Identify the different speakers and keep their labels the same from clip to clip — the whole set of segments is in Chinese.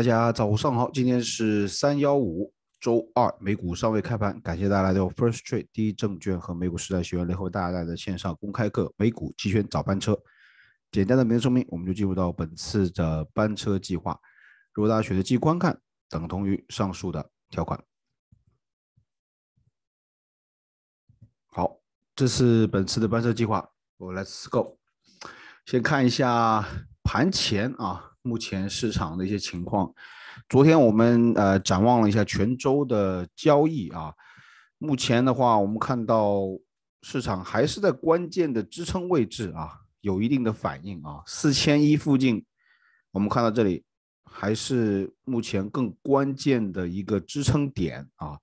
Speaker 1: 大家早上好，今天是三幺五周二，美股尚未开盘。感谢大家来到 First Trade 第一证券和美股时代学院联合为大家带来的线上公开课《美股期权早班车》。简单的名字说明，我们就进入到本次的班车计划。如果大家选择继续观看，等同于上述的条款。好，这是本次的班车计划，我 Let's go。先看一下盘前啊。目前市场的一些情况，昨天我们呃展望了一下全周的交易啊。目前的话，我们看到市场还是在关键的支撑位置啊，有一定的反应啊。四千一附近，我们看到这里还是目前更关键的一个支撑点啊。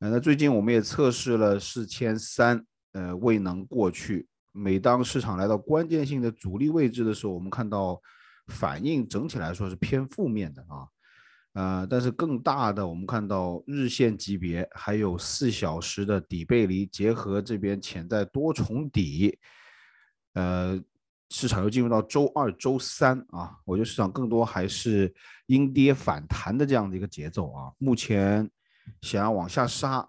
Speaker 1: 呃，那最近我们也测试了四千三，呃，未能过去。每当市场来到关键性的阻力位置的时候，我们看到。反应整体来说是偏负面的啊，呃，但是更大的我们看到日线级别还有四小时的底背离，结合这边潜在多重底，呃，市场又进入到周二、周三啊，我觉得市场更多还是阴跌反弹的这样的一个节奏啊。目前想要往下杀，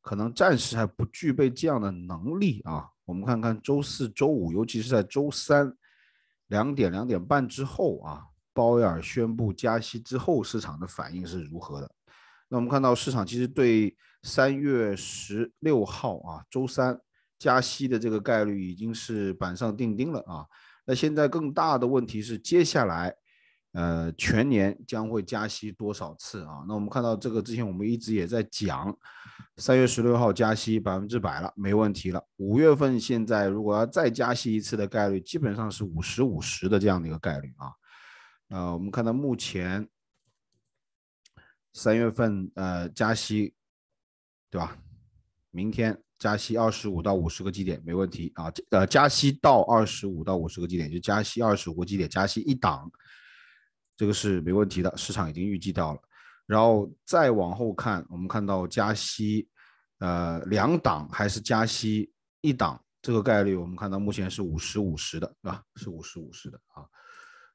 Speaker 1: 可能暂时还不具备这样的能力啊。我们看看周四周五，尤其是在周三。两点、两点半之后啊，鲍威尔宣布加息之后，市场的反应是如何的？那我们看到市场其实对三月十六号啊，周三加息的这个概率已经是板上钉钉了啊。那现在更大的问题是接下来。呃，全年将会加息多少次啊？那我们看到这个之前我们一直也在讲，三月十六号加息百分之百了，没问题了。五月份现在如果要再加息一次的概率，基本上是五十五十的这样的一个概率啊。呃，我们看到目前三月份呃加息，对吧？明天加息二十五到五十个基点没问题啊。呃，加息到二十五到五十个基点，就加息二十五个基点，加息一档。这个是没问题的，市场已经预计到了。然后再往后看，我们看到加息，呃，两档还是加息一档，这个概率我们看到目前是五十五十的，是吧？是五十五十的啊。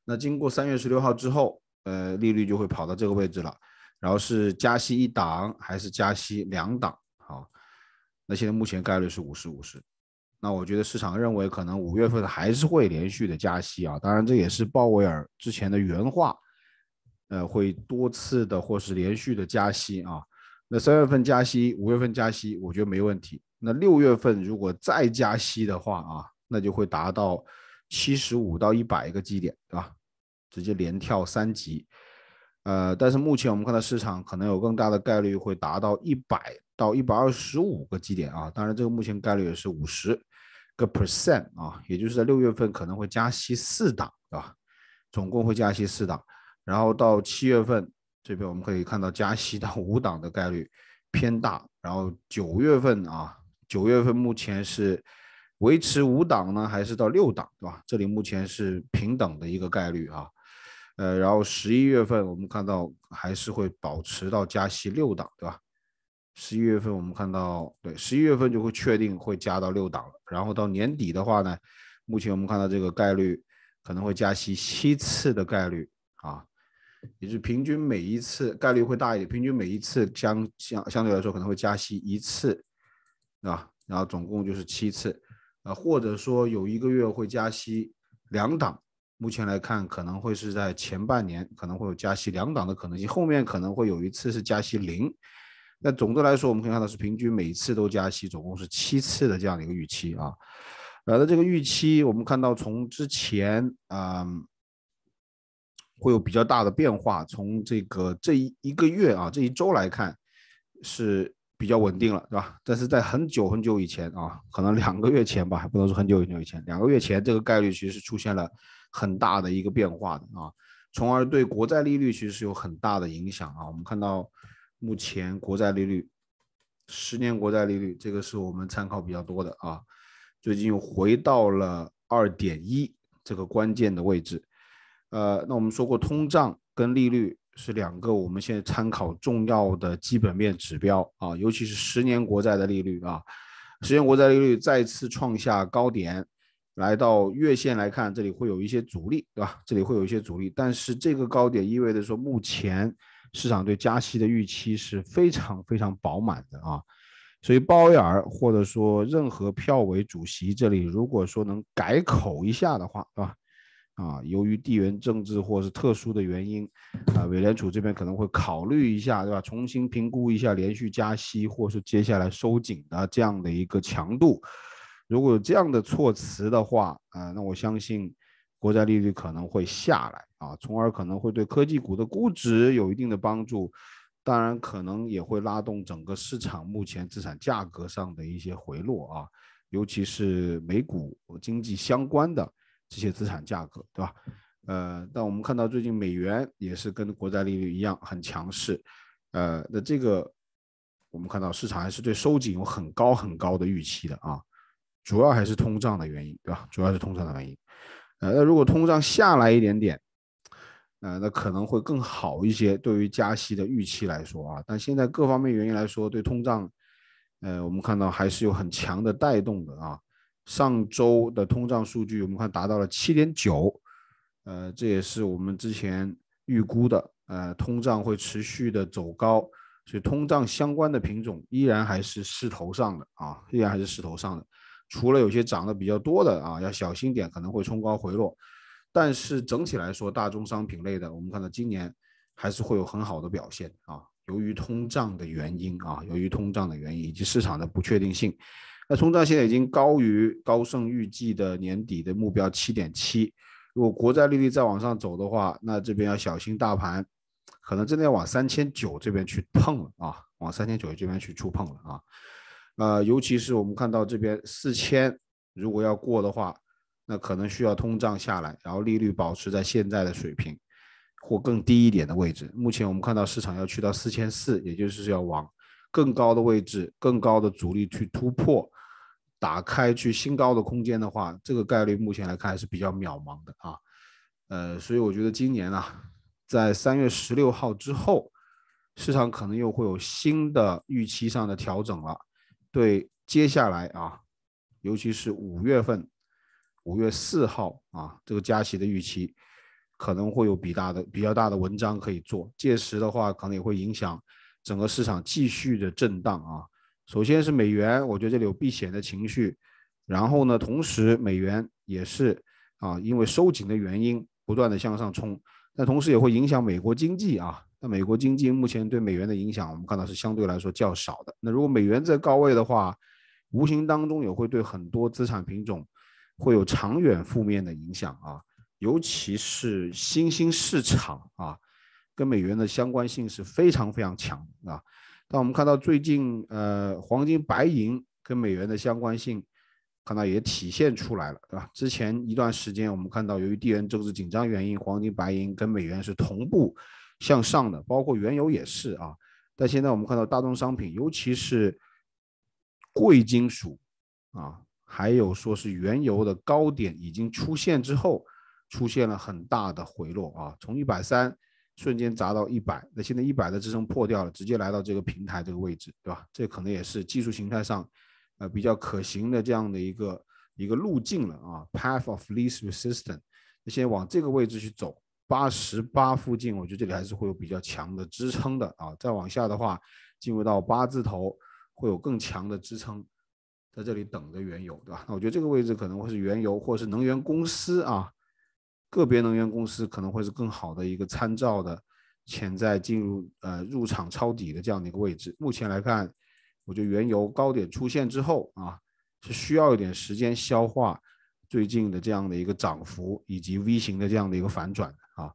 Speaker 1: 那经过三月十六号之后，呃，利率就会跑到这个位置了。然后是加息一档还是加息两档？好，那现在目前概率是五十五十。那我觉得市场认为可能五月份还是会连续的加息啊，当然这也是鲍威尔之前的原话，呃，会多次的或是连续的加息啊。那三月份加息，五月份加息，我觉得没问题。那六月份如果再加息的话啊，那就会达到七十五到一百个基点，对吧？直接连跳三级。呃，但是目前我们看到市场可能有更大的概率会达到一百到一百二十五个基点啊，当然这个目前概率也是五十。个 percent 啊，也就是在六月份可能会加息四档，对吧？总共会加息四档，然后到七月份这边我们可以看到加息到五档的概率偏大，然后九月份啊，九月份目前是维持五档呢，还是到六档，对吧？这里目前是平等的一个概率啊，呃，然后十一月份我们看到还是会保持到加息六档，对吧？十一月份我们看到，对，十一月份就会确定会加到六档了。然后到年底的话呢，目前我们看到这个概率可能会加息七次的概率啊，也就是平均每一次概率会大一点，平均每一次相相相对来说可能会加息一次，啊，然后总共就是七次，啊，或者说有一个月会加息两档。目前来看，可能会是在前半年可能会有加息两档的可能性，后面可能会有一次是加息零。那总的来说，我们可以看到是平均每次都加息，总共是七次的这样的一个预期啊。呃，那这个预期我们看到从之前啊会有比较大的变化，从这个这一个月啊这一周来看是比较稳定了，是吧？但是在很久很久以前啊，可能两个月前吧，还不能说很久很久以前，两个月前这个概率其实是出现了很大的一个变化的啊，从而对国债利率其实是有很大的影响啊。我们看到。目前国债利率，十年国债利率，这个是我们参考比较多的啊。最近又回到了二点一这个关键的位置。呃，那我们说过，通胀跟利率是两个我们现在参考重要的基本面指标啊，尤其是十年国债的利率啊。十年国债利率再次创下高点，来到月线来看，这里会有一些阻力，对吧？这里会有一些阻力，但是这个高点意味着说目前。市场对加息的预期是非常非常饱满的啊，所以鲍威尔或者说任何票委主席这里，如果说能改口一下的话，对吧？啊，由于地缘政治或是特殊的原因，啊，美联储这边可能会考虑一下，对吧？重新评估一下连续加息或是接下来收紧的这样的一个强度。如果有这样的措辞的话，啊，那我相信国债利率可能会下来。啊，从而可能会对科技股的估值有一定的帮助，当然可能也会拉动整个市场目前资产价格上的一些回落啊，尤其是美股经济相关的这些资产价格，对吧？呃，但我们看到最近美元也是跟国债利率一样很强势，呃，那这个我们看到市场还是对收紧有很高很高的预期的啊，主要还是通胀的原因，对吧？主要是通胀的原因，呃，那如果通胀下来一点点。呃，那可能会更好一些，对于加息的预期来说啊，但现在各方面原因来说，对通胀，呃，我们看到还是有很强的带动的啊。上周的通胀数据我们看达到了7.9，呃，这也是我们之前预估的，呃，通胀会持续的走高，所以通胀相关的品种依然还是势头上的啊，依然还是势头上的。除了有些涨得比较多的啊，要小心点，可能会冲高回落。但是整体来说，大宗商品类的，我们看到今年还是会有很好的表现啊。由于通胀的原因啊，由于通胀的原因以及市场的不确定性，那通胀现在已经高于高盛预计的年底的目标七点七。如果国债利率再往上走的话，那这边要小心大盘可能真的要往三千九这边去碰了啊，往三千九这边去触碰了啊。呃，尤其是我们看到这边四千如果要过的话。那可能需要通胀下来，然后利率保持在现在的水平或更低一点的位置。目前我们看到市场要去到四千四，也就是要往更高的位置、更高的阻力去突破，打开去新高的空间的话，这个概率目前来看还是比较渺茫的啊。呃，所以我觉得今年啊，在三月十六号之后，市场可能又会有新的预期上的调整了。对，接下来啊，尤其是五月份。五月四号啊，这个加息的预期可能会有比大的比较大的文章可以做，届时的话可能也会影响整个市场继续的震荡啊。首先是美元，我觉得这里有避险的情绪，然后呢，同时美元也是啊，因为收紧的原因不断的向上冲，但同时也会影响美国经济啊。那美国经济目前对美元的影响，我们看到是相对来说较少的。那如果美元在高位的话，无形当中也会对很多资产品种。会有长远负面的影响啊，尤其是新兴市场啊，跟美元的相关性是非常非常强啊。但我们看到最近呃，黄金、白银跟美元的相关性，看到也体现出来了，对吧？之前一段时间我们看到，由于地缘政治紧张原因，黄金、白银跟美元是同步向上的，包括原油也是啊。但现在我们看到大宗商品，尤其是贵金属啊。还有说是原油的高点已经出现之后，出现了很大的回落啊，从一百三瞬间砸到一百，那现在一百的支撑破掉了，直接来到这个平台这个位置，对吧？这可能也是技术形态上，呃，比较可行的这样的一个一个路径了啊，path of least resistance。那现在往这个位置去走，八十八附近，我觉得这里还是会有比较强的支撑的啊。再往下的话，进入到八字头会有更强的支撑。在这里等着原油，对吧？那我觉得这个位置可能会是原油，或者是能源公司啊，个别能源公司可能会是更好的一个参照的潜在进入呃入场抄底的这样的一个位置。目前来看，我觉得原油高点出现之后啊，是需要一点时间消化最近的这样的一个涨幅以及 V 型的这样的一个反转啊。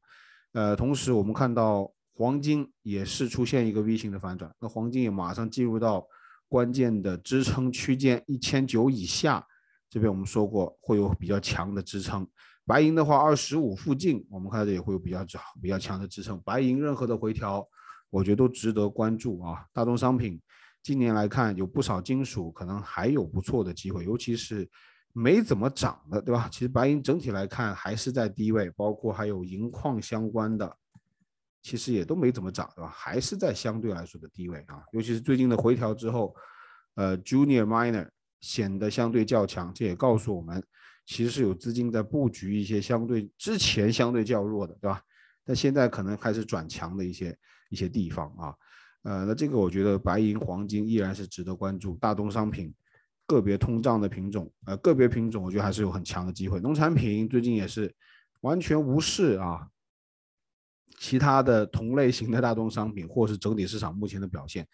Speaker 1: 呃，同时我们看到黄金也是出现一个 V 型的反转，那黄金也马上进入到。关键的支撑区间一千九以下，这边我们说过会有比较强的支撑。白银的话，二十五附近，我们看到也会有比较强、比较强的支撑。白银任何的回调，我觉得都值得关注啊。大宗商品今年来看，有不少金属可能还有不错的机会，尤其是没怎么涨的，对吧？其实白银整体来看还是在低位，包括还有银矿相关的。其实也都没怎么涨，对吧？还是在相对来说的低位啊，尤其是最近的回调之后，呃，Junior Miner 显得相对较强，这也告诉我们，其实是有资金在布局一些相对之前相对较弱的，对吧？但现在可能开始转强的一些一些地方啊，呃，那这个我觉得白银、黄金依然是值得关注，大宗商品、个别通胀的品种，呃，个别品种我觉得还是有很强的机会，农产品最近也是完全无视啊。其他的同类型的大宗商品，或是整体市场目前的表现，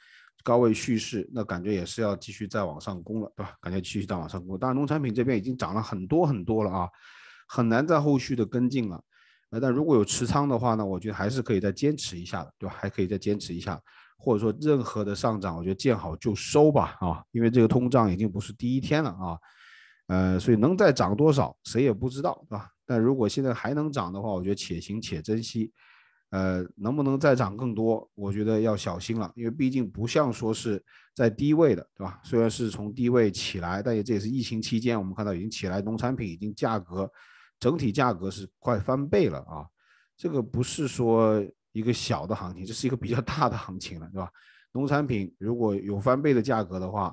Speaker 1: 高位蓄势，那感觉也是要继续再往上攻了，对吧？感觉继续再往上攻，当然，农产品这边已经涨了很多很多了啊，很难在后续的跟进了。呃，但如果有持仓的话呢，我觉得还是可以再坚持一下的，对吧？还可以再坚持一下，或者说任何的上涨，我觉得见好就收吧，啊，因为这个通胀已经不是第一天了啊，呃，所以能再涨多少，谁也不知道，对吧？但如果现在还能涨的话，我觉得且行且珍惜。呃，能不能再涨更多？我觉得要小心了，因为毕竟不像说是在低位的，对吧？虽然是从低位起来，但也这也是疫情期间我们看到已经起来，农产品已经价格整体价格是快翻倍了啊！这个不是说一个小的行情，这是一个比较大的行情了，对吧？农产品如果有翻倍的价格的话，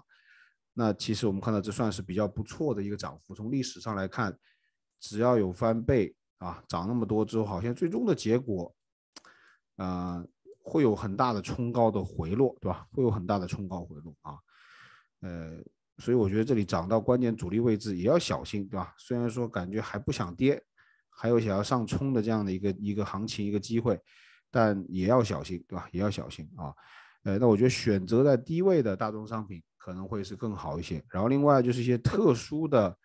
Speaker 1: 那其实我们看到这算是比较不错的一个涨幅。从历史上来看，只要有翻倍啊，涨那么多之后，好像最终的结果。呃，会有很大的冲高的回落，对吧？会有很大的冲高回落啊，呃，所以我觉得这里涨到关键阻力位置也要小心，对吧？虽然说感觉还不想跌，还有想要上冲的这样的一个一个行情一个机会，但也要小心，对吧？也要小心啊，呃，那我觉得选择在低位的大宗商品可能会是更好一些。然后另外就是一些特殊的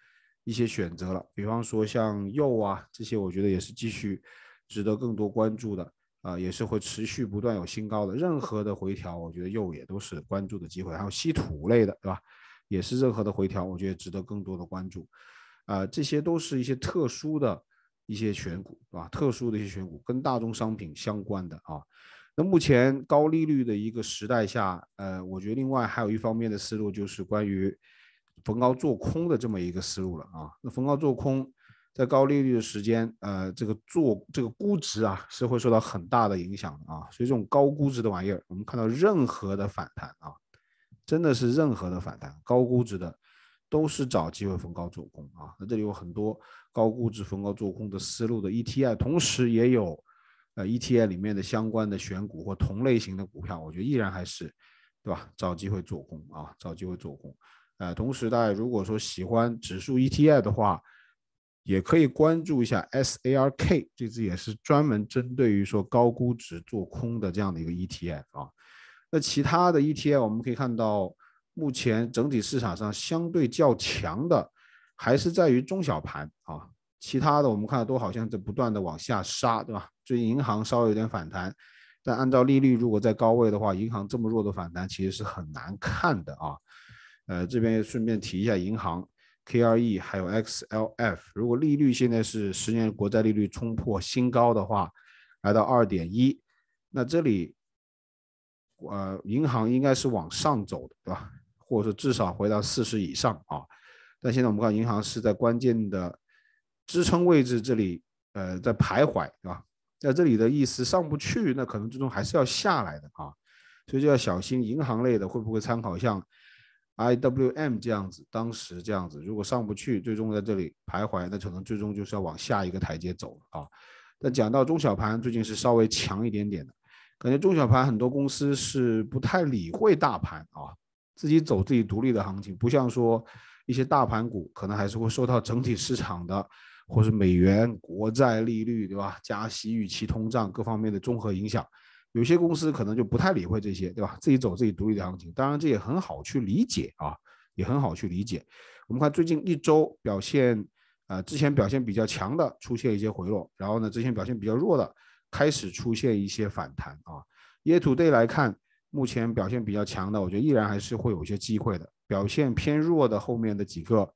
Speaker 1: 一些选择了，比方说像肉啊这些，我觉得也是继续值得更多关注的。啊，也是会持续不断有新高的，任何的回调，我觉得又也都是关注的机会，还有稀土类的，对吧？也是任何的回调，我觉得值得更多的关注。啊，这些都是一些特殊的一些选股，对吧？特殊的一些选股，跟大宗商品相关的啊。那目前高利率的一个时代下，呃，我觉得另外还有一方面的思路就是关于逢高做空的这么一个思路了啊。那逢高做空。在高利率的时间，呃，这个做这个估值啊，是会受到很大的影响的啊。所以这种高估值的玩意儿，我们看到任何的反弹啊，真的是任何的反弹，高估值的都是找机会逢高做空啊。那这里有很多高估值逢高做空的思路的 e t i 同时也有呃 e t i 里面的相关的选股或同类型的股票，我觉得依然还是对吧？找机会做空啊，找机会做空。呃，同时大家如果说喜欢指数 e t i 的话。也可以关注一下 SARK 这只，也是专门针对于说高估值做空的这样的一个 ETF 啊。那其他的 ETF，我们可以看到，目前整体市场上相对较强的还是在于中小盘啊。其他的我们看到都好像在不断的往下杀，对吧？最近银行稍微有点反弹，但按照利率如果在高位的话，银行这么弱的反弹其实是很难看的啊。呃，这边顺便提一下银行。KRE 还有 XLF，如果利率现在是十年国债利率冲破新高的话，来到二点一，那这里呃银行应该是往上走的，对吧？或者说至少回到四十以上啊。但现在我们看银行是在关键的支撑位置这里呃在徘徊，对吧？在这里的意思上不去，那可能最终还是要下来的啊，所以就要小心银行类的会不会参考像。IWM 这样子，当时这样子，如果上不去，最终在这里徘徊，那可能最终就是要往下一个台阶走了啊。那讲到中小盘，最近是稍微强一点点的，感觉中小盘很多公司是不太理会大盘啊，自己走自己独立的行情，不像说一些大盘股，可能还是会受到整体市场的，或是美元、国债利率，对吧？加息预期、通胀各方面的综合影响。有些公司可能就不太理会这些，对吧？自己走自己独立的行情，当然这也很好去理解啊，也很好去理解。我们看最近一周表现，呃，之前表现比较强的出现一些回落，然后呢，之前表现比较弱的开始出现一些反弹啊。y 土队来看，目前表现比较强的，我觉得依然还是会有一些机会的；表现偏弱的后面的几个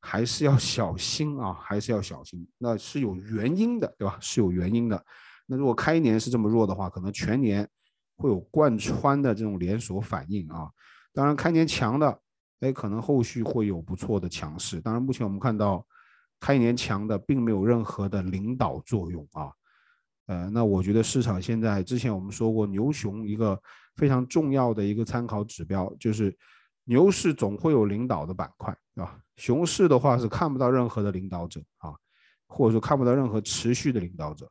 Speaker 1: 还是要小心啊，还是要小心，那是有原因的，对吧？是有原因的。那如果开年是这么弱的话，可能全年会有贯穿的这种连锁反应啊。当然，开年强的，哎，可能后续会有不错的强势。当然，目前我们看到开年强的并没有任何的领导作用啊。呃，那我觉得市场现在之前我们说过，牛熊一个非常重要的一个参考指标就是，牛市总会有领导的板块，对吧？熊市的话是看不到任何的领导者啊，或者说看不到任何持续的领导者。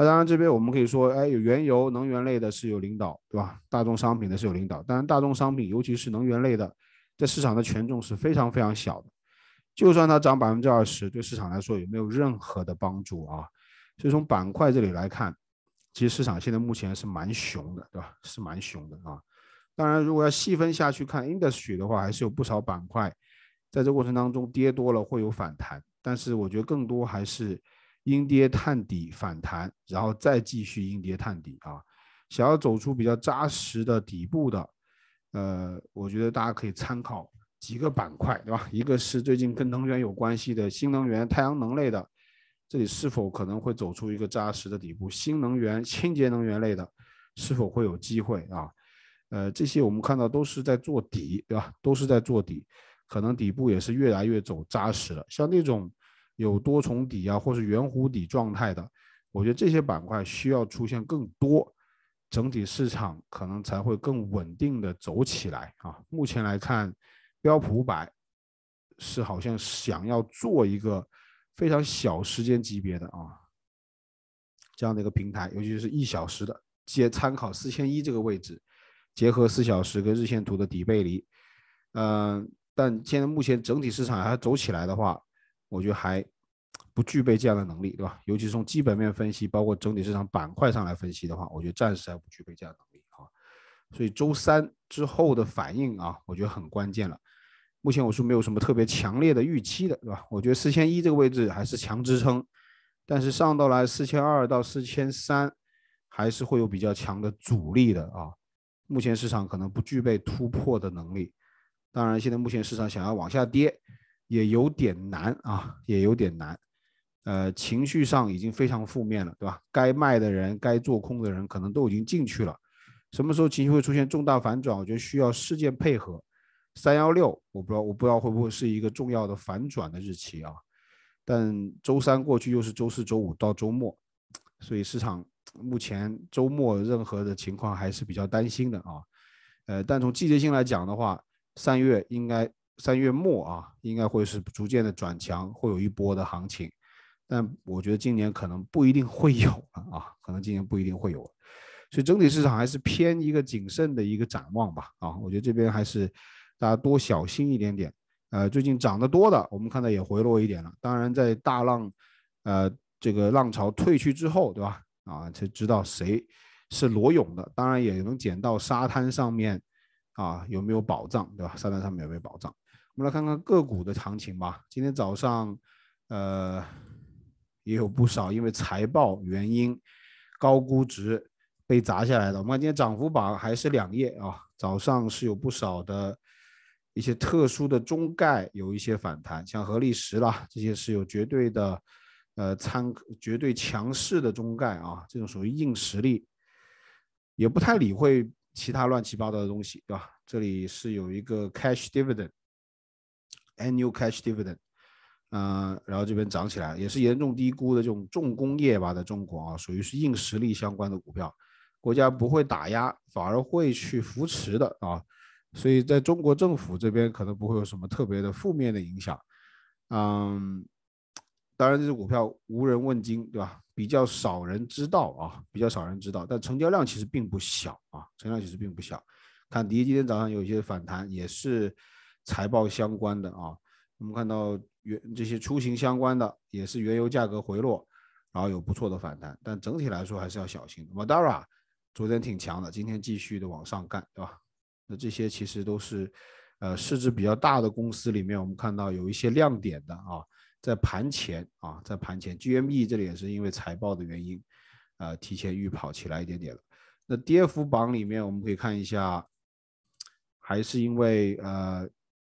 Speaker 1: 那当然，这边我们可以说，哎，有原油、能源类的是有领导，对吧？大众商品的是有领导。当然，大众商品尤其是能源类的，在市场的权重是非常非常小的。就算它涨百分之二十，对市场来说也没有任何的帮助啊。所以从板块这里来看，其实市场现在目前是蛮熊的，对吧？是蛮熊的啊。当然，如果要细分下去看 industry 的话，还是有不少板块在这过程当中跌多了会有反弹，但是我觉得更多还是。阴跌探底反弹，然后再继续阴跌探底啊！想要走出比较扎实的底部的，呃，我觉得大家可以参考几个板块，对吧？一个是最近跟能源有关系的新能源、太阳能类的，这里是否可能会走出一个扎实的底部？新能源、清洁能源类的是否会有机会啊？呃，这些我们看到都是在做底，对吧？都是在做底，可能底部也是越来越走扎实了。像那种。有多重底啊，或是圆弧底状态的，我觉得这些板块需要出现更多，整体市场可能才会更稳定的走起来啊。目前来看，标普五百是好像想要做一个非常小时间级别的啊，这样的一个平台，尤其是一小时的，接参考四千一这个位置，结合四小时跟日线图的底背离，嗯，但现在目前整体市场要走起来的话。我觉得还不具备这样的能力，对吧？尤其是从基本面分析，包括整体市场板块上来分析的话，我觉得暂时还不具备这样的能力啊。所以周三之后的反应啊，我觉得很关键了。目前我是没有什么特别强烈的预期的，对吧？我觉得四千一这个位置还是强支撑，但是上到来四千二到四千三还是会有比较强的阻力的啊。目前市场可能不具备突破的能力。当然，现在目前市场想要往下跌。也有点难啊，也有点难，呃，情绪上已经非常负面了，对吧？该卖的人、该做空的人可能都已经进去了。什么时候情绪会出现重大反转？我觉得需要事件配合。三幺六，我不知道，我不知道会不会是一个重要的反转的日期啊？但周三过去又是周四周五到周末，所以市场目前周末任何的情况还是比较担心的啊。呃，但从季节性来讲的话，三月应该。三月末啊，应该会是逐渐的转强，会有一波的行情，但我觉得今年可能不一定会有了啊，可能今年不一定会有了，所以整体市场还是偏一个谨慎的一个展望吧啊，我觉得这边还是大家多小心一点点。呃，最近涨得多的，我们看到也回落一点了。当然，在大浪呃这个浪潮退去之后，对吧？啊，才知道谁是裸泳的，当然也能捡到沙滩上面啊有没有宝藏，对吧？沙滩上面有没有宝藏？我们来看看个股的行情吧。今天早上，呃，也有不少因为财报原因高估值被砸下来的。我们看今天涨幅榜还是两页啊。早上是有不少的一些特殊的中概有一些反弹，像合力石啦，这些是有绝对的呃参绝对强势的中概啊，这种属于硬实力，也不太理会其他乱七八糟的东西，对吧？这里是有一个 cash dividend。Annual cash dividend，嗯，然后这边涨起来，也是严重低估的这种重工业吧，在中国啊，属于是硬实力相关的股票，国家不会打压，反而会去扶持的啊，所以在中国政府这边可能不会有什么特别的负面的影响，嗯，当然这只股票无人问津，对吧？比较少人知道啊，比较少人知道，但成交量其实并不小啊，成交量其实并不小，看第一，今天早上有一些反弹，也是。财报相关的啊，我们看到原这些出行相关的也是原油价格回落，然后有不错的反弹，但整体来说还是要小心。m a d a r a 昨天挺强的，今天继续的往上干，对吧？那这些其实都是呃市值比较大的公司里面，我们看到有一些亮点的啊，在盘前啊，在盘前 GME 这里也是因为财报的原因，呃，提前预跑起来一点点了。那跌幅榜里面我们可以看一下，还是因为呃。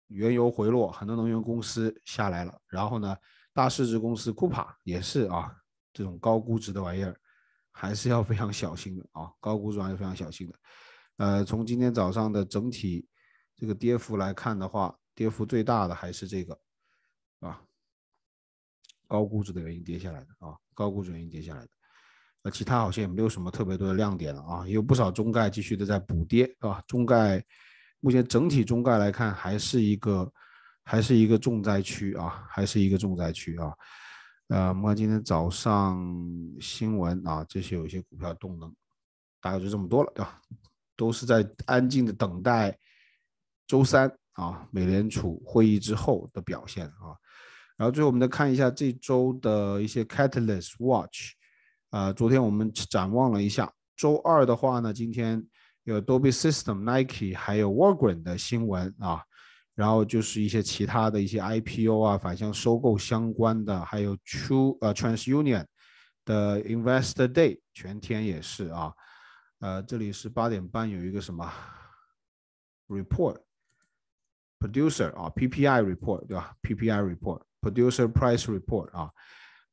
Speaker 1: 原油回落，很多能源公司下来了。然后呢，大市值公司库帕也是啊，这种高估值的玩意儿还是要非常小心的啊，高估值玩意儿非常小心的。呃，从今天早上的整体这个跌幅来看的话，跌幅最大的还是这个啊，高估值的原因跌下来的啊，高估值原因跌下来的。呃，其他好像也没有什么特别多的亮点了啊，有不少中概继续的在补跌，是吧？中概。目前整体中概来看，还是一个还是一个重灾区啊，还是一个重灾区啊。呃，我们看今天早上新闻啊，这些有一些股票动能，大概就这么多了，对吧？都是在安静的等待周三啊美联储会议之后的表现啊。然后最后我们再看一下这周的一些 Catalyst Watch，呃，昨天我们展望了一下，周二的话呢，今天。有 Adobe System、Nike，还有 w a l g r e n 的新闻啊，然后就是一些其他的一些 IPO 啊、反向收购相关的，还有 True 呃 TransUnion 的 Invest Day 全天也是啊，呃这里是八点半有一个什么 Report Producer 啊 PPI Report 对吧 PPI Report Producer Price Report 啊。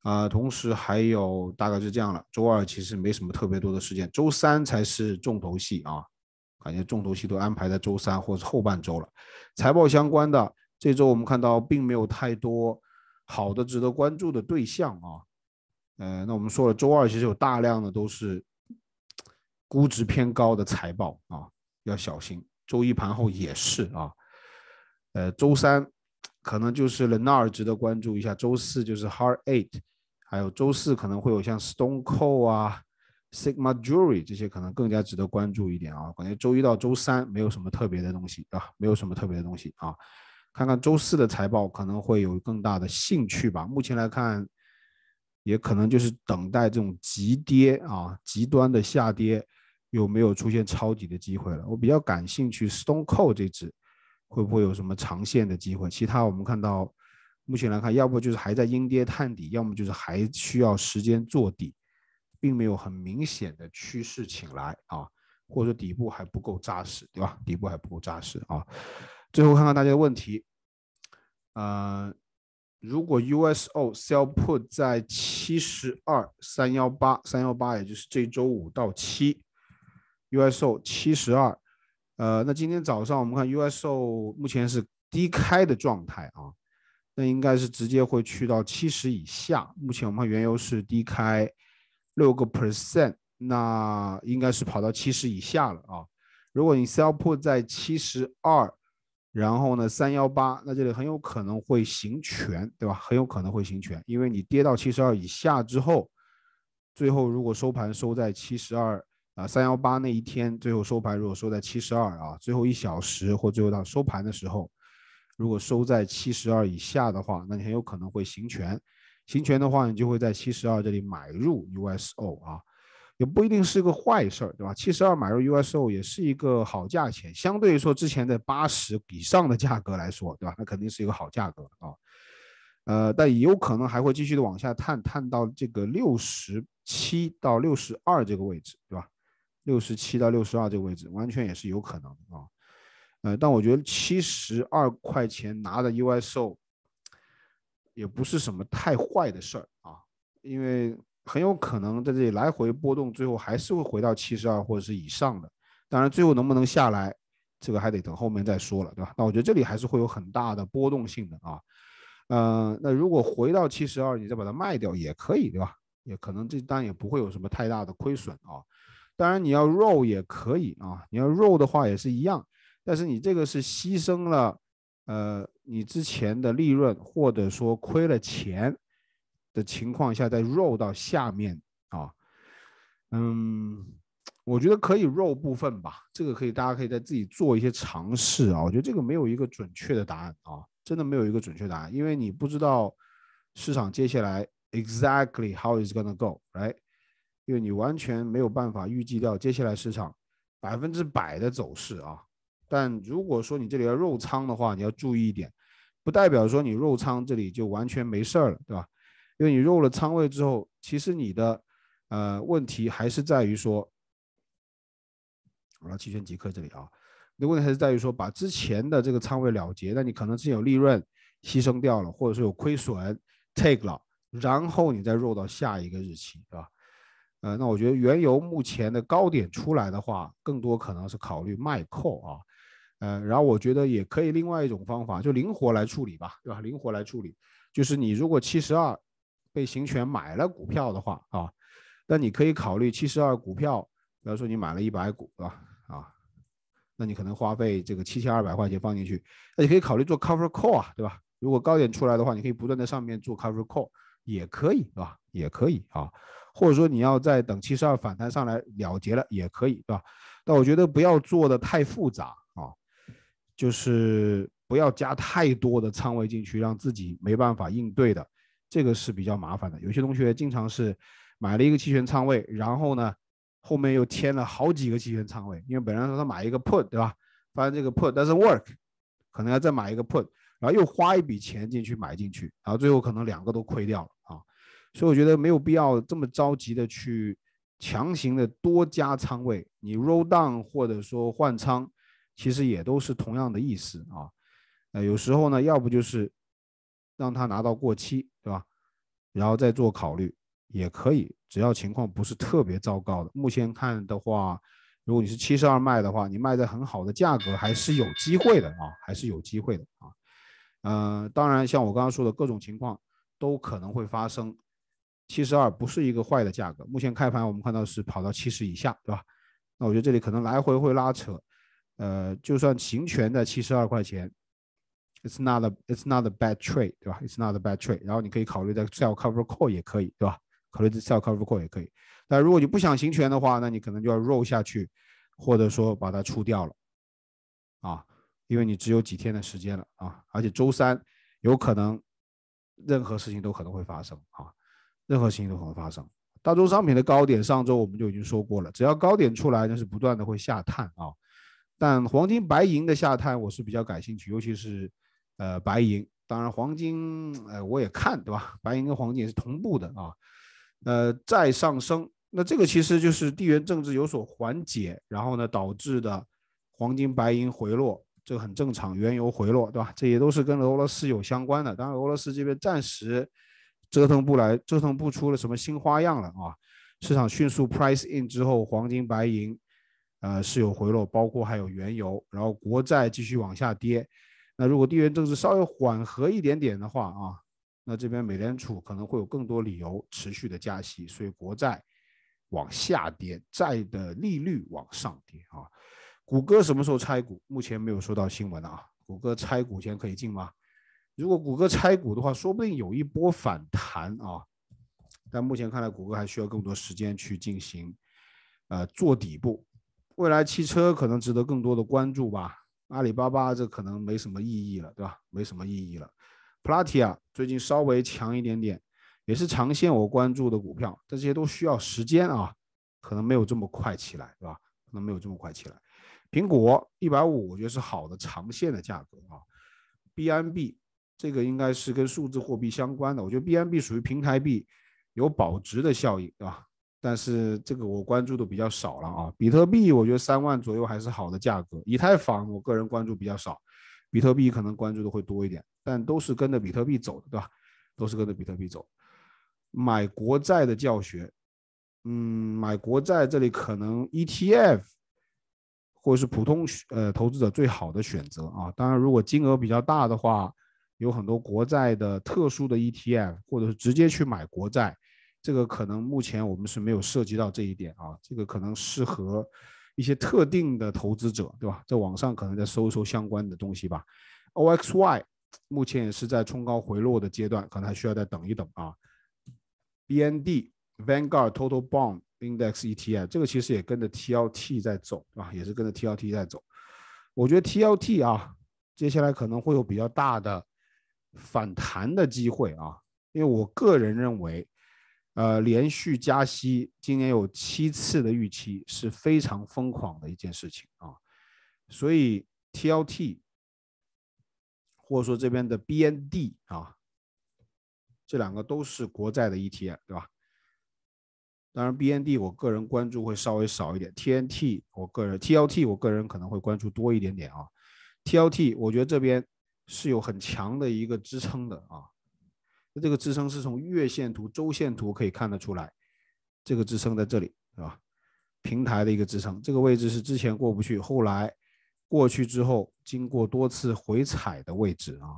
Speaker 1: 啊，同时还有大概是这样了。周二其实没什么特别多的事件，周三才是重头戏啊！感觉重头戏都安排在周三或者后半周了。财报相关的这周我们看到并没有太多好的值得关注的对象啊。呃，那我们说了，周二其实有大量的都是估值偏高的财报啊，要小心。周一盘后也是啊。呃，周三可能就是伦纳尔值得关注一下，周四就是 Hard Eight。还有周四可能会有像 Stone Cold 啊、Sigma Jewelry 这些可能更加值得关注一点啊。感觉周一到周三没有什么特别的东西，啊，没有什么特别的东西啊。看看周四的财报可能会有更大的兴趣吧。目前来看，也可能就是等待这种急跌啊、极端的下跌有没有出现抄底的机会了。我比较感兴趣 Stone Cold 这只，会不会有什么长线的机会？其他我们看到。目前来看，要不就是还在阴跌探底，要么就是还需要时间做底，并没有很明显的趋势请来啊，或者说底部还不够扎实，对吧？底部还不够扎实啊。最后看看大家的问题，呃，如果 USO sell put 在七十二三幺八三幺八，也就是这周五到七 USO 七十二，呃，那今天早上我们看 USO 目前是低开的状态啊。那应该是直接会去到七十以下。目前我们看原油是低开六个 percent，那应该是跑到七十以下了啊。如果你 sell 破在七十二，然后呢三幺八，那这里很有可能会行权，对吧？很有可能会行权，因为你跌到七十二以下之后，最后如果收盘收在七十二啊三幺八那一天，最后收盘如果收在七十二啊，最后一小时或最后到收盘的时候。如果收在七十二以下的话，那你很有可能会行权，行权的话，你就会在七十二这里买入 USO 啊，也不一定是个坏事儿，对吧？七十二买入 USO 也是一个好价钱，相对于说之前的八十以上的价格来说，对吧？那肯定是一个好价格啊，呃，但也有可能还会继续的往下探，探到这个六十七到六十二这个位置，对吧？六十七到六十二这个位置完全也是有可能啊。呃，但我觉得七十二块钱拿的 USO，也不是什么太坏的事儿啊，因为很有可能在这里来回波动，最后还是会回到七十二或者是以上的。当然，最后能不能下来，这个还得等后面再说了，对吧？那我觉得这里还是会有很大的波动性的啊。呃，那如果回到七十二，你再把它卖掉也可以，对吧？也可能这单也不会有什么太大的亏损啊。当然，你要 roll 也可以啊，你要 roll 的话也是一样。但是你这个是牺牲了，呃，你之前的利润或者说亏了钱的情况下再 roll 到下面啊，嗯，我觉得可以 roll 部分吧，这个可以大家可以在自己做一些尝试啊。我觉得这个没有一个准确的答案啊，真的没有一个准确答案，因为你不知道市场接下来 exactly how is gonna go，right？因为你完全没有办法预计到接下来市场百分之百的走势啊。但如果说你这里要肉仓的话，你要注意一点，不代表说你肉仓这里就完全没事儿了，对吧？因为你肉了仓位之后，其实你的呃问题还是在于说，我来期权即刻这里啊，那问题还是在于说，把之前的这个仓位了结，那你可能是有利润牺牲掉了，或者说有亏损 take 了，然后你再肉到下一个日期，对吧？呃，那我觉得原油目前的高点出来的话，更多可能是考虑卖扣啊。呃，然后我觉得也可以另外一种方法，就灵活来处理吧，对吧？灵活来处理，就是你如果七十二被行权买了股票的话啊，那你可以考虑七十二股票，比方说你买了一百股，对吧？啊，那你可能花费这个七千二百块钱放进去，那你可以考虑做 cover call，啊，对吧？如果高点出来的话，你可以不断在上面做 cover call，也可以，对吧？也可以啊，或者说你要再等七十二反弹上来了结了也可以，对吧？但我觉得不要做的太复杂。就是不要加太多的仓位进去，让自己没办法应对的，这个是比较麻烦的。有些同学经常是买了一个期权仓位，然后呢后面又添了好几个期权仓位，因为本来说他买一个 put，对吧？发现这个 put doesn't work，可能要再买一个 put，然后又花一笔钱进去买进去，然后最后可能两个都亏掉了啊。所以我觉得没有必要这么着急的去强行的多加仓位，你 roll down 或者说换仓。其实也都是同样的意思啊，呃，有时候呢，要不就是让他拿到过期，对吧？然后再做考虑也可以，只要情况不是特别糟糕的。目前看的话，如果你是七十二卖的话，你卖的很好的价格，还是有机会的啊，还是有机会的啊。嗯，当然，像我刚刚说的各种情况都可能会发生。七十二不是一个坏的价格，目前开盘我们看到是跑到七十以下，对吧？那我觉得这里可能来回会拉扯。呃，就算行权在七十二块钱，it's not a it's not a bad trade，对吧？it's not a bad trade。然后你可以考虑在 sell c o v e r call 也可以，对吧？考虑在 sell c o v e r call 也可以。但如果你不想行权的话，那你可能就要 roll 下去，或者说把它出掉了，啊，因为你只有几天的时间了啊，而且周三有可能任何事情都可能会发生啊，任何事情都可能发生。大宗商品的高点上周我们就已经说过了，只要高点出来，那是不断的会下探啊。但黄金、白银的下探我是比较感兴趣，尤其是，呃，白银。当然，黄金，呃，我也看，对吧？白银跟黄金也是同步的啊，呃，在上升。那这个其实就是地缘政治有所缓解，然后呢，导致的黄金、白银回落，这个很正常。原油回落，对吧？这些都是跟俄罗斯有相关的。当然，俄罗斯这边暂时折腾不来，折腾不出了什么新花样了啊。市场迅速 price in 之后，黄金、白银。呃，是有回落，包括还有原油，然后国债继续往下跌。那如果地缘政治稍微缓和一点点的话啊，那这边美联储可能会有更多理由持续的加息，所以国债往下跌，债的利率往上跌啊。谷歌什么时候拆股？目前没有收到新闻啊。谷歌拆股前可以进吗？如果谷歌拆股的话，说不定有一波反弹啊。但目前看来，谷歌还需要更多时间去进行呃做底部。未来汽车可能值得更多的关注吧，阿里巴巴这可能没什么意义了，对吧？没什么意义了。Platia 最近稍微强一点点，也是长线我关注的股票，但这些都需要时间啊，可能没有这么快起来，对吧？可能没有这么快起来。苹果一百五，我觉得是好的长线的价格啊。Bnb 这个应该是跟数字货币相关的，我觉得 Bnb 属于平台币，有保值的效应，对吧？但是这个我关注的比较少了啊，比特币我觉得三万左右还是好的价格，以太坊我个人关注比较少，比特币可能关注的会多一点，但都是跟着比特币走的，对吧？都是跟着比特币走。买国债的教学，嗯，买国债这里可能 ETF 或者是普通呃投资者最好的选择啊，当然如果金额比较大的话，有很多国债的特殊的 ETF 或者是直接去买国债。这个可能目前我们是没有涉及到这一点啊，这个可能适合一些特定的投资者对吧？在网上可能在搜一搜相关的东西吧。OXY 目前也是在冲高回落的阶段，可能还需要再等一等啊。BND Vanguard Total Bond Index ETF 这个其实也跟着 TLT 在走啊，也是跟着 TLT 在走。我觉得 TLT 啊，接下来可能会有比较大的反弹的机会啊，因为我个人认为。呃，连续加息，今年有七次的预期，是非常疯狂的一件事情啊。所以 TLT 或者说这边的 BND 啊，这两个都是国债的 ETF，对吧？当然 BND 我个人关注会稍微少一点，TNT 我个人 TLT 我个人可能会关注多一点点啊。TLT 我觉得这边是有很强的一个支撑的啊。这个支撑是从月线图、周线图可以看得出来，这个支撑在这里是吧？平台的一个支撑，这个位置是之前过不去，后来过去之后，经过多次回踩的位置啊，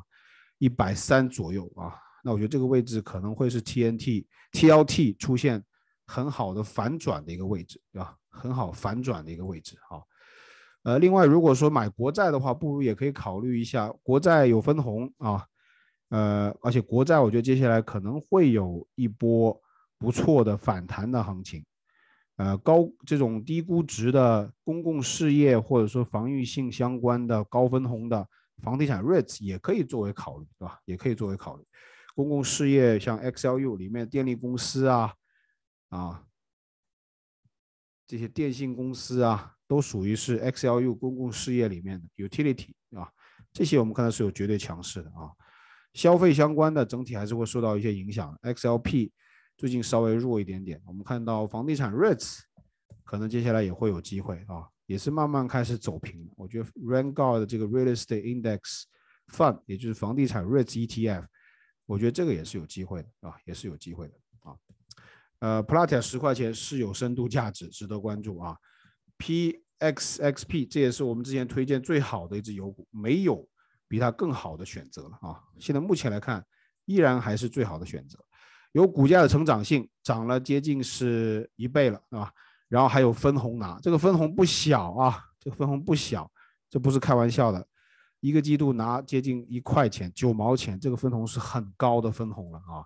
Speaker 1: 一百三左右啊。那我觉得这个位置可能会是 TNT、TLT 出现很好的反转的一个位置，对吧？很好反转的一个位置啊。呃，另外如果说买国债的话，不如也可以考虑一下，国债有分红啊。呃，而且国债，我觉得接下来可能会有一波不错的反弹的行情。呃，高这种低估值的公共事业，或者说防御性相关的高分红的房地产 REITs 也可以作为考虑，对吧？也可以作为考虑。公共事业像 XLU 里面电力公司啊，啊，这些电信公司啊，都属于是 XLU 公共事业里面的 utility，啊，这些我们看到是有绝对强势的啊。消费相关的整体还是会受到一些影响，XLP 最近稍微弱一点点。我们看到房地产 REITs 可能接下来也会有机会啊，也是慢慢开始走平。我觉得 Vanguard 的这个 Real Estate Index Fund，也就是房地产 REITs ETF，我觉得这个也是有机会的啊，也是有机会的啊。呃，Platia 十块钱是有深度价值，值得关注啊。PXXP 这也是我们之前推荐最好的一只油股，没有。比它更好的选择了啊！现在目前来看，依然还是最好的选择，有股价的成长性，涨了接近是一倍了，对吧？然后还有分红拿，这个分红不小啊，这个分红不小，这不是开玩笑的，一个季度拿接近一块钱九毛钱，这个分红是很高的分红了啊！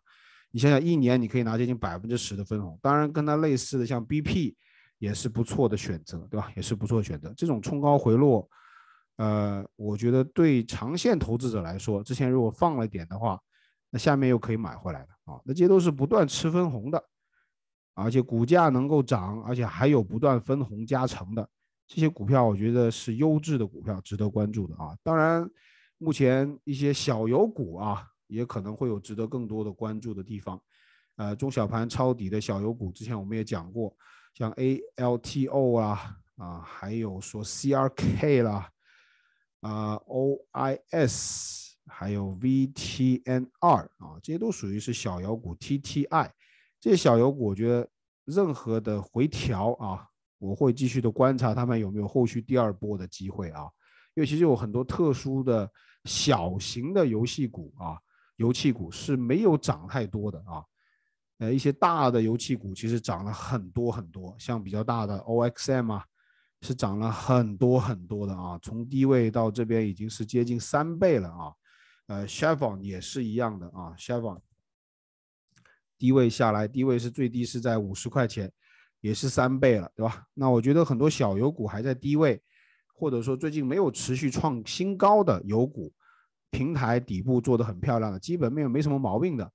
Speaker 1: 你想想，一年你可以拿接近百分之十的分红。当然，跟它类似的，像 BP 也是不错的选择，对吧？也是不错的选择。这种冲高回落。呃，我觉得对长线投资者来说，之前如果放了点的话，那下面又可以买回来的啊。那些都是不断吃分红的，而且股价能够涨，而且还有不断分红加成的这些股票，我觉得是优质的股票，值得关注的啊。当然，目前一些小油股啊，也可能会有值得更多的关注的地方。呃，中小盘抄底的小油股，之前我们也讲过，像 ALTO 啊啊，还有说 CRK 啦。啊，OIS，还有 VTN 二啊，这些都属于是小妖股。TTI 这些小妖股，我觉得任何的回调啊，我会继续的观察它们有没有后续第二波的机会啊。因为其实有很多特殊的、小型的游戏股啊，油气股是没有涨太多的啊。呃，一些大的油气股其实涨了很多很多，像比较大的 OXM 啊。是涨了很多很多的啊，从低位到这边已经是接近三倍了啊，呃，s h e v o n 也是一样的啊，s h e v o n 低位下来，低位是最低是在五十块钱，也是三倍了，对吧？那我觉得很多小油股还在低位，或者说最近没有持续创新高的油股，平台底部做的很漂亮的，基本面没什么毛病的，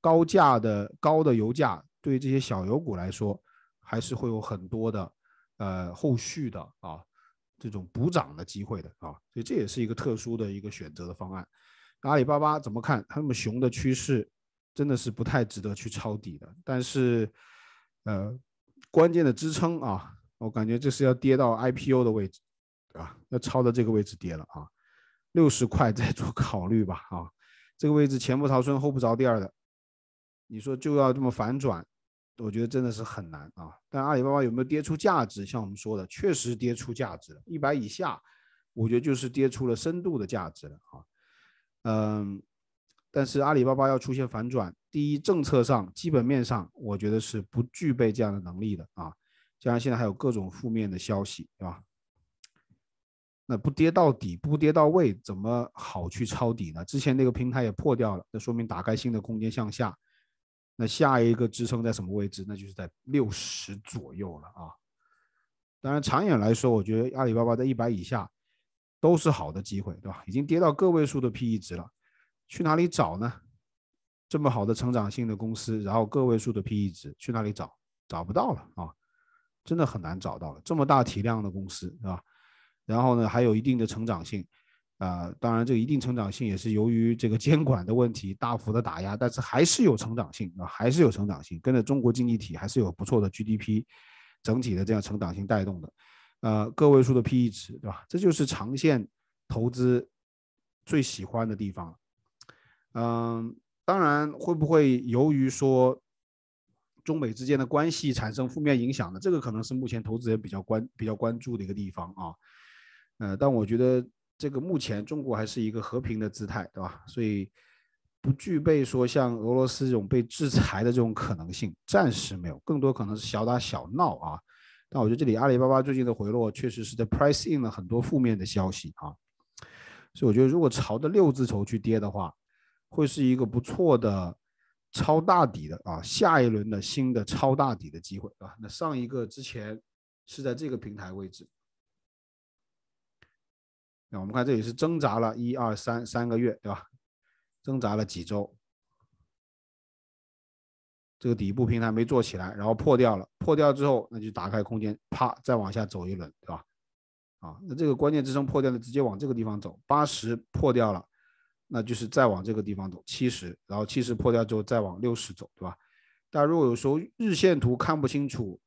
Speaker 1: 高价的高的油价对这些小油股来说还是会有很多的。呃，后续的啊，这种补涨的机会的啊，所以这也是一个特殊的一个选择的方案。阿里巴巴怎么看？它那么熊的趋势，真的是不太值得去抄底的。但是，呃，关键的支撑啊，我感觉这是要跌到 IPO 的位置，啊，要抄到这个位置跌了啊，六十块再做考虑吧啊。这个位置前不着村后不着店的，你说就要这么反转？我觉得真的是很难啊，但阿里巴巴有没有跌出价值？像我们说的，确实跌出价值了。一百以下，我觉得就是跌出了深度的价值了啊。嗯，但是阿里巴巴要出现反转，第一，政策上、基本面上，我觉得是不具备这样的能力的啊。加上现在还有各种负面的消息，对吧？那不跌到底，不跌到位，怎么好去抄底呢？之前那个平台也破掉了，那说明打开新的空间向下。那下一个支撑在什么位置？那就是在六十左右了啊。当然，长远来说，我觉得阿里巴巴在一百以下都是好的机会，对吧？已经跌到个位数的 PE 值了，去哪里找呢？这么好的成长性的公司，然后个位数的 PE 值，去哪里找？找不到了啊，真的很难找到了。这么大体量的公司，是吧？然后呢，还有一定的成长性。啊，当然，这个一定成长性也是由于这个监管的问题大幅的打压，但是还是有成长性啊，还是有成长性，跟着中国经济体还是有不错的 GDP 整体的这样成长性带动的，呃，个位数的 PE 值，对吧？这就是长线投资最喜欢的地方。嗯，当然，会不会由于说中美之间的关系产生负面影响呢？这个可能是目前投资人比较关比较关注的一个地方啊。呃，但我觉得。这个目前中国还是一个和平的姿态，对吧？所以不具备说像俄罗斯这种被制裁的这种可能性，暂时没有，更多可能是小打小闹啊。但我觉得这里阿里巴巴最近的回落，确实是在 pricing 了很多负面的消息啊。所以我觉得如果朝着六字头去跌的话，会是一个不错的超大底的啊，下一轮的新的超大底的机会，啊。那上一个之前是在这个平台位置。那我们看这里是挣扎了，一、二、三三个月，对吧？挣扎了几周，这个底部平台没做起来，然后破掉了。破掉之后，那就打开空间，啪，再往下走一轮，对吧？啊，那这个关键支撑破掉了，直接往这个地方走，八十破掉了，那就是再往这个地方走七十，然后七十破掉之后再往六十走，对吧？但如果有时候日线图看不清楚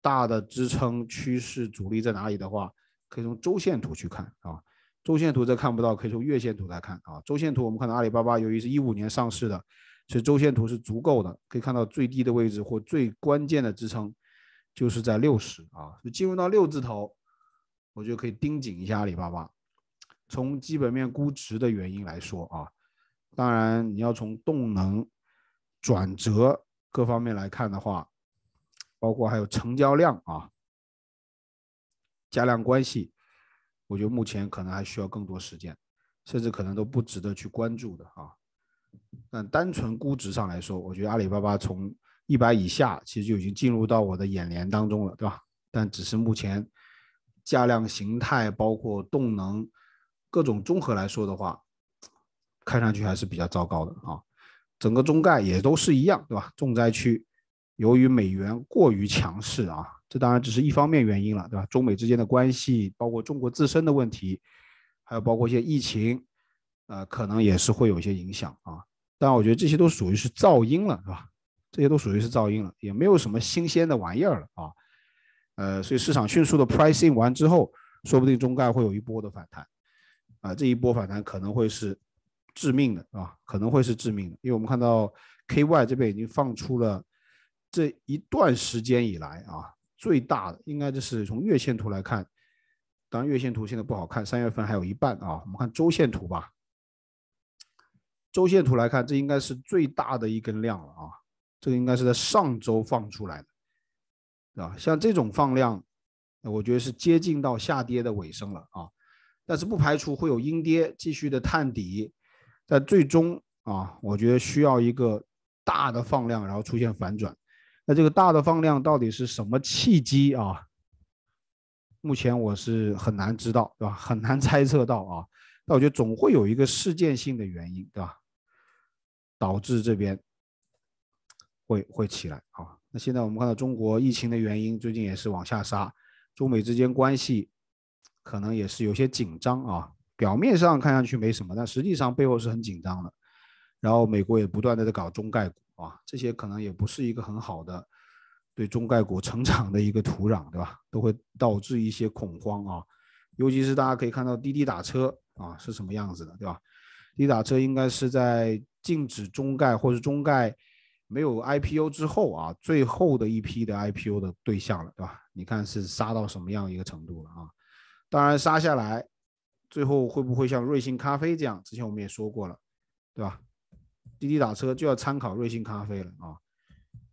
Speaker 1: 大的支撑、趋势、阻力在哪里的话，可以从周线图去看啊。周线图这看不到，可以从月线图来看啊。周线图我们看到阿里巴巴由于是一五年上市的，所以周线图是足够的，可以看到最低的位置或最关键的支撑就是在六十啊。进入到六字头，我就可以盯紧一下阿里巴巴。从基本面估值的原因来说啊，当然你要从动能转折各方面来看的话，包括还有成交量啊，加量关系。我觉得目前可能还需要更多时间，甚至可能都不值得去关注的啊。但单纯估值上来说，我觉得阿里巴巴从一百以下其实就已经进入到我的眼帘当中了，对吧？但只是目前价量形态，包括动能各种综合来说的话，看上去还是比较糟糕的啊。整个中概也都是一样，对吧？重灾区。由于美元过于强势啊，这当然只是一方面原因了，对吧？中美之间的关系，包括中国自身的问题，还有包括一些疫情，呃，可能也是会有一些影响啊。但我觉得这些都属于是噪音了，是吧？这些都属于是噪音了，也没有什么新鲜的玩意儿了啊。呃，所以市场迅速的 pricing 完之后，说不定中概会有一波的反弹啊。这一波反弹可能会是致命的啊，可能会是致命的，因为我们看到 K Y 这边已经放出了。这一段时间以来啊，最大的应该就是从月线图来看，当然月线图现在不好看，三月份还有一半啊。我们看周线图吧，周线图来看，这应该是最大的一根量了啊。这个应该是在上周放出来的，啊，像这种放量，我觉得是接近到下跌的尾声了啊。但是不排除会有阴跌继续的探底，但最终啊，我觉得需要一个大的放量，然后出现反转。那这个大的放量到底是什么契机啊？目前我是很难知道，对吧？很难猜测到啊。那我觉得总会有一个事件性的原因，对吧？导致这边会会起来啊。那现在我们看到中国疫情的原因最近也是往下杀，中美之间关系可能也是有些紧张啊。表面上看上去没什么，但实际上背后是很紧张的。然后美国也不断的在搞中概股。啊，这些可能也不是一个很好的对中概股成长的一个土壤，对吧？都会导致一些恐慌啊，尤其是大家可以看到滴滴打车啊是什么样子的，对吧？滴滴打车应该是在禁止中概或者中概没有 IPO 之后啊，最后的一批的 IPO 的对象了，对吧？你看是杀到什么样一个程度了啊？当然杀下来，最后会不会像瑞幸咖啡这样？之前我们也说过了，对吧？滴滴打车就要参考瑞幸咖啡了啊，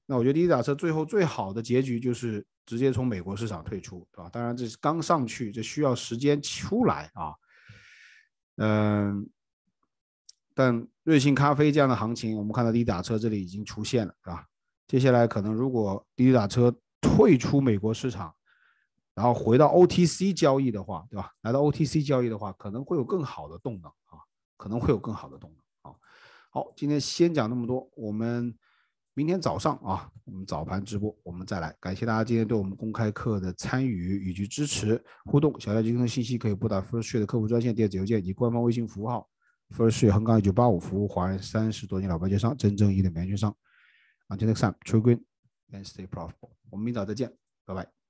Speaker 1: 那我觉得滴滴打车最后最好的结局就是直接从美国市场退出，对吧？当然这是刚上去，这需要时间出来啊。嗯，但瑞幸咖啡这样的行情，我们看到滴滴打车这里已经出现了，对吧？接下来可能如果滴滴打车退出美国市场，然后回到 OTC 交易的话，对吧？来到 OTC 交易的话，可能会有更好的动能啊，可能会有更好的动能。好，今天先讲那么多。我们明天早上啊，我们早盘直播，我们再来。感谢大家今天对我们公开课的参与以及支持、互动。想要金融信息，可以拨打 First Street 的客服专线、电子邮件以及官方微信服务号。First Street 横岗一九八五服务华人三十多年老牌券商，真正一点没券商。Until next time, green a n d stay profitable。我们明早再见，拜拜。